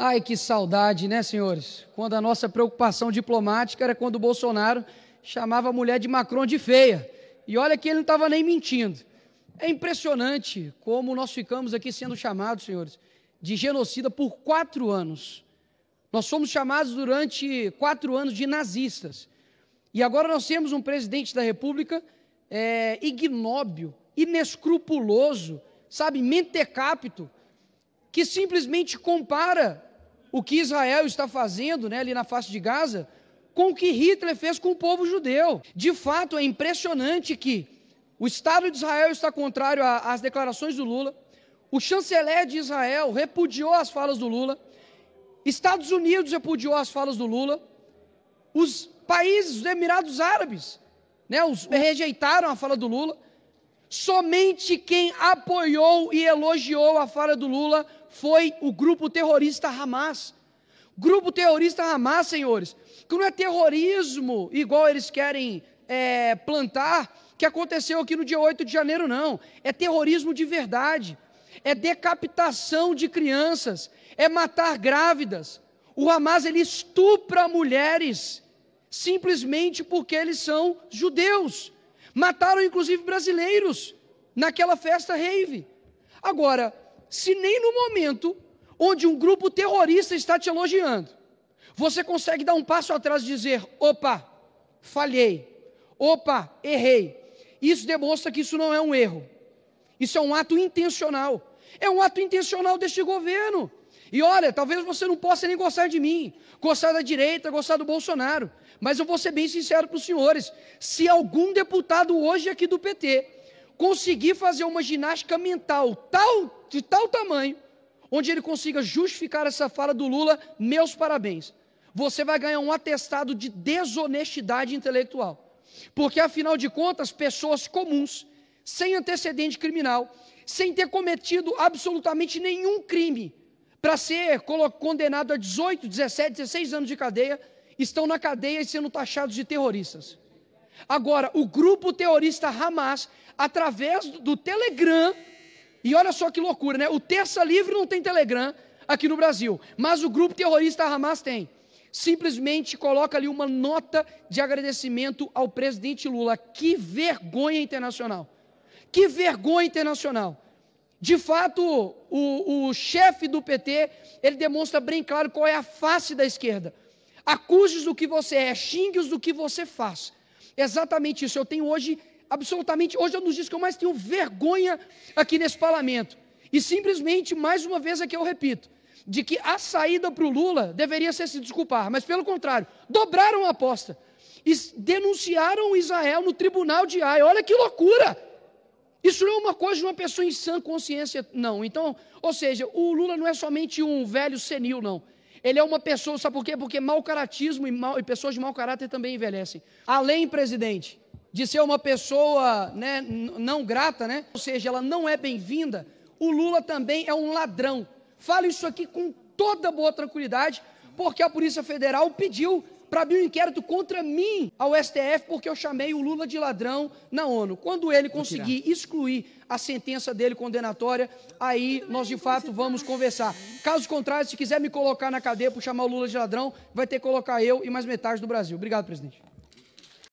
Ai, que saudade, né, senhores? Quando a nossa preocupação diplomática era quando o Bolsonaro chamava a mulher de Macron de feia. E olha que ele não estava nem mentindo. É impressionante como nós ficamos aqui sendo chamados, senhores, de genocida por quatro anos. Nós somos chamados durante quatro anos de nazistas. E agora nós temos um presidente da República é, ignóbil, inescrupuloso, sabe, mentecapto, que simplesmente compara o que Israel está fazendo né, ali na face de Gaza com o que Hitler fez com o povo judeu. De fato, é impressionante que o Estado de Israel está contrário às declarações do Lula, o chanceler de Israel repudiou as falas do Lula, Estados Unidos repudiou as falas do Lula, os países, os Emirados Árabes, né, os, rejeitaram a fala do Lula. Somente quem apoiou e elogiou a fala do Lula foi o grupo terrorista Hamas. Grupo terrorista Hamas, senhores, que não é terrorismo igual eles querem é, plantar, que aconteceu aqui no dia 8 de janeiro, não. É terrorismo de verdade. É decapitação de crianças. É matar grávidas. O Hamas ele estupra mulheres simplesmente porque eles são judeus. Mataram inclusive brasileiros naquela festa rave. Agora, se nem no momento onde um grupo terrorista está te elogiando, você consegue dar um passo atrás e dizer: opa, falhei, opa, errei. Isso demonstra que isso não é um erro, isso é um ato intencional. É um ato intencional deste governo. E olha, talvez você não possa nem gostar de mim, gostar da direita, gostar do Bolsonaro, mas eu vou ser bem sincero para os senhores: se algum deputado hoje aqui do PT conseguir fazer uma ginástica mental tal, de tal tamanho, onde ele consiga justificar essa fala do Lula, meus parabéns. Você vai ganhar um atestado de desonestidade intelectual. Porque, afinal de contas, pessoas comuns, sem antecedente criminal, sem ter cometido absolutamente nenhum crime, para ser condenado a 18, 17, 16 anos de cadeia, estão na cadeia e sendo taxados de terroristas. Agora, o grupo terrorista Hamas, através do Telegram, e olha só que loucura, né? O Terça Livre não tem Telegram aqui no Brasil, mas o grupo terrorista Hamas tem. Simplesmente coloca ali uma nota de agradecimento ao presidente Lula. Que vergonha internacional! Que vergonha internacional! De fato, o, o chefe do PT, ele demonstra bem claro qual é a face da esquerda. Acuse-os do que você é, xingue-os do que você faz. Exatamente isso. Eu tenho hoje, absolutamente, hoje é um dos dias que eu mais tenho vergonha aqui nesse parlamento. E simplesmente, mais uma vez aqui eu repito, de que a saída para o Lula deveria ser se desculpar, mas pelo contrário, dobraram a aposta. E denunciaram Israel no tribunal de Haia. Olha que loucura! Isso não é uma coisa de uma pessoa em sã consciência, não. Então, ou seja, o Lula não é somente um velho senil, não. Ele é uma pessoa, sabe por quê? Porque mau caratismo e, mal, e pessoas de mau caráter também envelhecem. Além, presidente, de ser uma pessoa né, não grata, né? ou seja, ela não é bem-vinda, o Lula também é um ladrão. Falo isso aqui com toda boa tranquilidade, porque a Polícia Federal pediu para abrir um inquérito contra mim ao STF, porque eu chamei o Lula de ladrão na ONU. Quando ele conseguir excluir a sentença dele condenatória, aí nós de fato vamos conversar. Caso contrário, se quiser me colocar na cadeia por chamar o Lula de ladrão, vai ter que colocar eu e mais metade do Brasil. Obrigado, presidente.